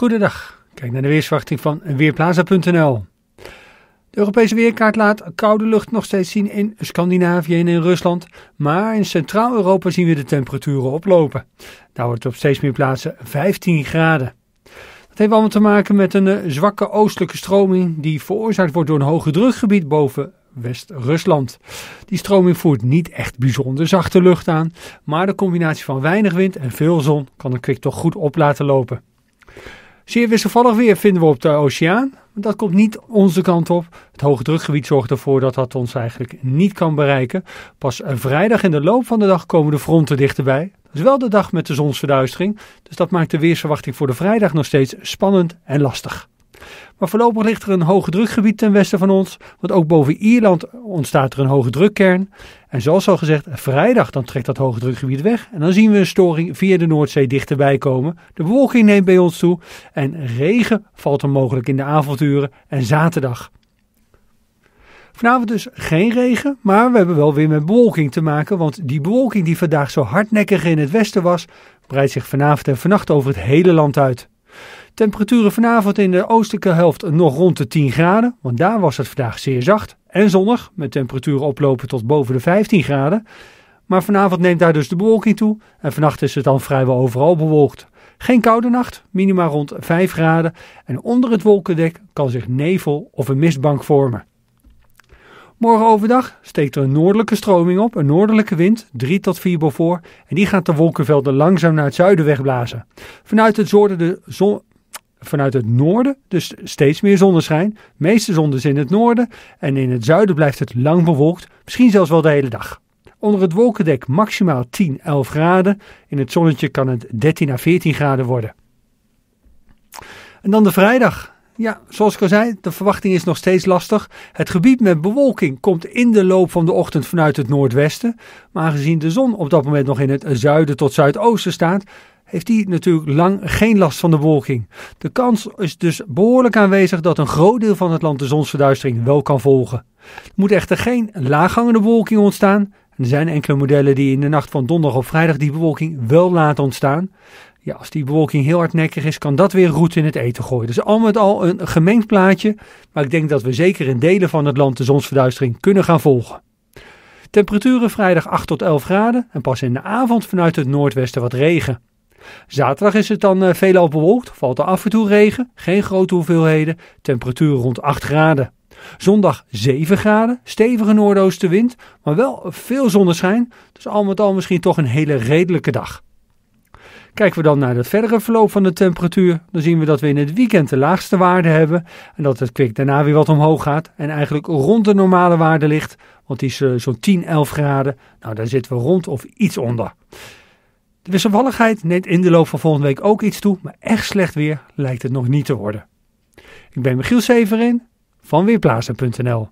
Goedendag. Kijk naar de weersverwachting van Weerplaza.nl. De Europese weerkaart laat koude lucht nog steeds zien in Scandinavië en in Rusland, maar in Centraal-Europa zien we de temperaturen oplopen. Daar wordt het op steeds meer plaatsen 15 graden. Dat heeft allemaal te maken met een eh, zwakke oostelijke stroming die veroorzaakt wordt door een hoge drukgebied boven West-Rusland. Die stroming voert niet echt bijzonder zachte lucht aan, maar de combinatie van weinig wind en veel zon kan de kwik toch goed op laten lopen. Zeer wisselvallig weer vinden we op de oceaan. Dat komt niet onze kant op. Het hoge drukgebied zorgt ervoor dat dat ons eigenlijk niet kan bereiken. Pas vrijdag in de loop van de dag komen de fronten dichterbij. Dat is wel de dag met de zonsverduistering. Dus dat maakt de weersverwachting voor de vrijdag nog steeds spannend en lastig. Maar voorlopig ligt er een hoge drukgebied ten westen van ons, want ook boven Ierland ontstaat er een hoge drukkern. En zoals al gezegd, vrijdag dan trekt dat hoge drukgebied weg en dan zien we een storing via de Noordzee dichterbij komen. De bewolking neemt bij ons toe en regen valt er mogelijk in de avonduren en zaterdag. Vanavond dus geen regen, maar we hebben wel weer met bewolking te maken. Want die bewolking die vandaag zo hardnekkig in het westen was, breidt zich vanavond en vannacht over het hele land uit. Temperaturen vanavond in de oostelijke helft nog rond de 10 graden, want daar was het vandaag zeer zacht en zonnig, met temperaturen oplopen tot boven de 15 graden. Maar vanavond neemt daar dus de bewolking toe en vannacht is het dan vrijwel overal bewolkt. Geen koude nacht, minima rond 5 graden en onder het wolkendek kan zich nevel of een mistbank vormen. Morgen overdag steekt er een noordelijke stroming op, een noordelijke wind, 3 tot 4 boven, en die gaat de wolkenvelden langzaam naar het zuiden wegblazen. Vanuit het, de zon, vanuit het noorden, dus steeds meer zonneschijn. De meeste zon dus in het noorden en in het zuiden blijft het lang bewolkt, misschien zelfs wel de hele dag. Onder het wolkendek maximaal 10, 11 graden. In het zonnetje kan het 13 à 14 graden worden. En dan de vrijdag. Ja, zoals ik al zei, de verwachting is nog steeds lastig. Het gebied met bewolking komt in de loop van de ochtend vanuit het noordwesten. Maar aangezien de zon op dat moment nog in het zuiden tot zuidoosten staat, heeft hij natuurlijk lang geen last van de wolking. De kans is dus behoorlijk aanwezig dat een groot deel van het land de zonsverduistering wel kan volgen. Er moet echter geen laaghangende wolking ontstaan. Er zijn enkele modellen die in de nacht van donderdag op vrijdag die bewolking wel laten ontstaan. Ja, als die bewolking heel hardnekkig is, kan dat weer roet in het eten gooien. Dus al met al een gemengd plaatje. Maar ik denk dat we zeker in delen van het land de zonsverduistering kunnen gaan volgen. Temperaturen vrijdag 8 tot 11 graden en pas in de avond vanuit het noordwesten wat regen. Zaterdag is het dan eh, veelal bewolkt, valt er af en toe regen, geen grote hoeveelheden, temperatuur rond 8 graden. Zondag 7 graden, stevige noordoostenwind, maar wel veel zonneschijn, dus al met al misschien toch een hele redelijke dag. Kijken we dan naar het verdere verloop van de temperatuur, dan zien we dat we in het weekend de laagste waarde hebben en dat het kwik daarna weer wat omhoog gaat en eigenlijk rond de normale waarde ligt, want die is eh, zo'n 10, 11 graden. Nou, daar zitten we rond of iets onder. De wisselvalligheid neemt in de loop van volgende week ook iets toe, maar echt slecht weer lijkt het nog niet te worden. Ik ben Michiel Severin van Weerplaatsen.nl